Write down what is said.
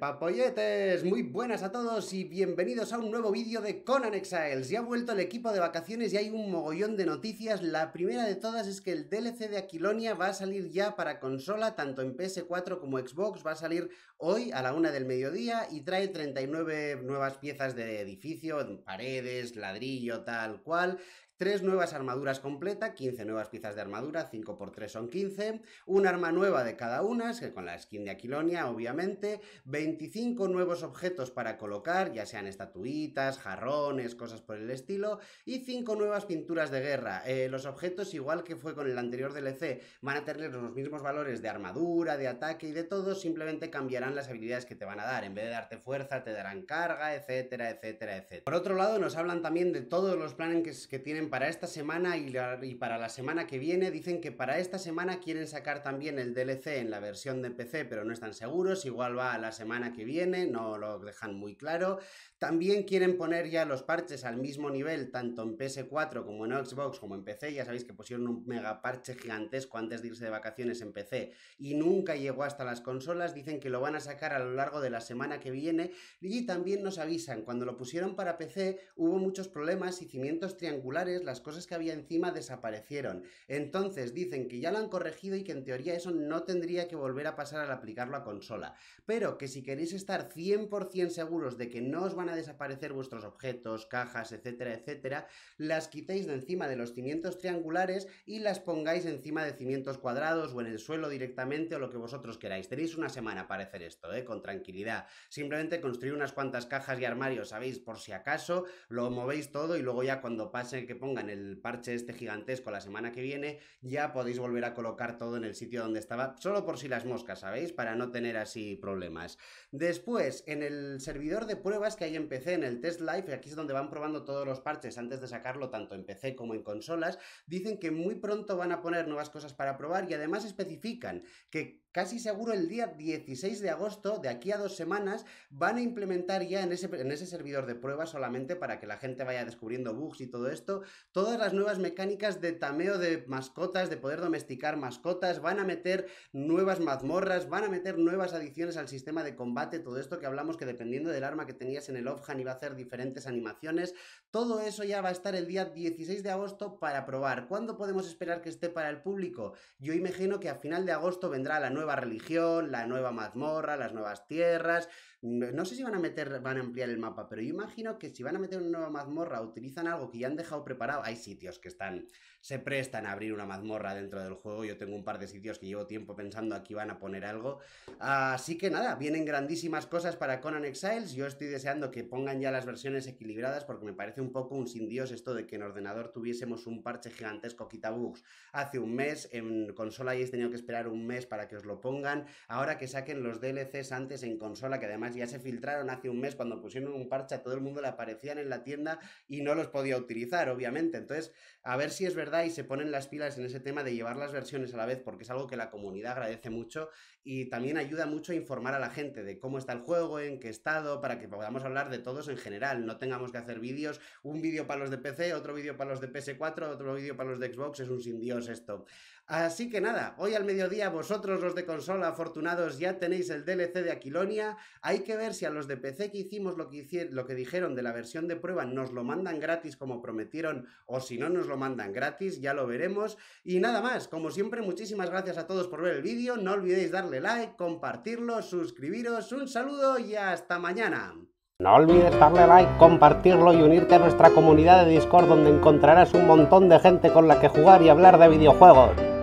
Papoyetes, muy buenas a todos y bienvenidos a un nuevo vídeo de Conan Exiles. Ya ha vuelto el equipo de vacaciones y hay un mogollón de noticias. La primera de todas es que el DLC de Aquilonia va a salir ya para consola, tanto en PS4 como Xbox. Va a salir hoy a la una del mediodía y trae 39 nuevas piezas de edificio, paredes, ladrillo, tal cual. 3 nuevas armaduras completas, 15 nuevas piezas de armadura, 5 por 3 son 15, un arma nueva de cada una, con la skin de Aquilonia, obviamente, 25 nuevos objetos para colocar, ya sean estatuitas, jarrones, cosas por el estilo, y 5 nuevas pinturas de guerra. Eh, los objetos, igual que fue con el anterior DLC, van a tener los mismos valores de armadura, de ataque y de todo, simplemente cambiarán las habilidades que te van a dar. En vez de darte fuerza, te darán carga, etcétera, etcétera, etcétera. Por otro lado, nos hablan también de todos los planes que tienen para esta semana y, y, para la semana que viene. Dicen que para esta semana quieren sacar también el DLC en la versión de PC, pero no están seguros. Igual va a la semana que viene, no lo dejan muy claro. También quieren poner ya los parches al mismo nivel, tanto en PS4 como en Xbox como en PC. Ya sabéis que pusieron un mega parche gigantesco antes de irse de vacaciones en PC y nunca llegó hasta las consolas. Dicen que lo van a sacar a lo largo de la semana que viene y también nos avisan. Cuando lo pusieron para PC hubo muchos problemas y cimientos triangulares las cosas que había encima desaparecieron. Entonces dicen que ya lo han corregido y que en teoría eso no tendría que volver a pasar al aplicarlo a consola. Pero que si queréis estar 100% seguros de que no os van a desaparecer vuestros objetos, cajas, etcétera, etcétera, las quitéis de encima de los cimientos triangulares y las pongáis encima de cimientos cuadrados o en el suelo directamente o lo que vosotros queráis. Tenéis una semana para hacer esto, ¿eh? con tranquilidad. Simplemente construir unas cuantas cajas y armarios, ¿sabéis? Por si acaso, lo movéis todo y luego ya cuando pase que pongan el parche este gigantesco la semana que viene, ya podéis volver a colocar todo en el sitio donde estaba, solo por si las moscas, ¿sabéis? Para no tener así problemas. Después, en el servidor de pruebas que hay en PC, en el Test Live, aquí es donde van probando todos los parches antes de sacarlo tanto en PC como en consolas, dicen que muy pronto van a poner nuevas cosas para probar y además especifican que casi seguro el día 16 de agosto, de aquí a dos semanas, van a implementar ya en ese, en ese servidor de prueba solamente para que la gente vaya descubriendo bugs y todo esto, todas las nuevas mecánicas de tameo de mascotas, de poder domesticar mascotas, van a meter nuevas mazmorras, van a meter nuevas adiciones al sistema de combate, todo esto que hablamos que dependiendo del arma que tenías en el offhand iba a hacer diferentes animaciones, todo eso ya va a estar el día 16 de agosto para probar. ¿Cuándo podemos esperar que esté para el público? Yo imagino que a final de agosto vendrá la nueva religión, la nueva mazmorra, las nuevas tierras, no, sé si van a meter, van a ampliar el mapa, pero yo imagino que si van a meter una nueva mazmorra, utilizan algo que ya han dejado preparado. Hay sitios que están, se prestan a abrir una mazmorra dentro del juego. Yo tengo un par de sitios que llevo tiempo pensando aquí van a poner algo. Así que nada, vienen grandísimas cosas para Conan Exiles. Yo estoy deseando que pongan ya las versiones equilibradas porque me parece un poco un sin dios esto de que en ordenador tuviésemos un parche gigantesco quitabugs hace un mes. En consola hayáis tenido que esperar un mes para que os lo pongan. Ahora que saquen los DLCs antes en consola, que además ya se filtraron hace un mes cuando pusieron un parche a todo el mundo le aparecían en la tienda y no los podía utilizar, obviamente. Entonces, a ver si es verdad y se ponen las pilas en ese tema de llevar las versiones a la vez, porque es algo que la comunidad agradece mucho y también ayuda mucho a informar a la gente de cómo está el juego, en qué estado, para que podamos hablar de todos en general, no tengamos que hacer vídeos, un vídeo para los de PC, otro vídeo para los de PS4, otro vídeo para los de Xbox, es un sin Dios esto. Así que nada, hoy al mediodía vosotros los de consola afortunados ya tenéis el DLC de Aquilonia, hay hay que ver si a los de PC que hicimos lo que, hicieron, lo que dijeron de la versión de prueba nos lo mandan gratis como prometieron o si no nos lo mandan gratis, ya lo veremos. Y nada más, como siempre, muchísimas gracias a todos por ver el vídeo. No olvidéis darle like, compartirlo, suscribiros. Un saludo y hasta mañana. No olvides darle like, compartirlo y unirte a nuestra comunidad de Discord donde encontrarás un montón de gente con la que jugar y hablar de videojuegos.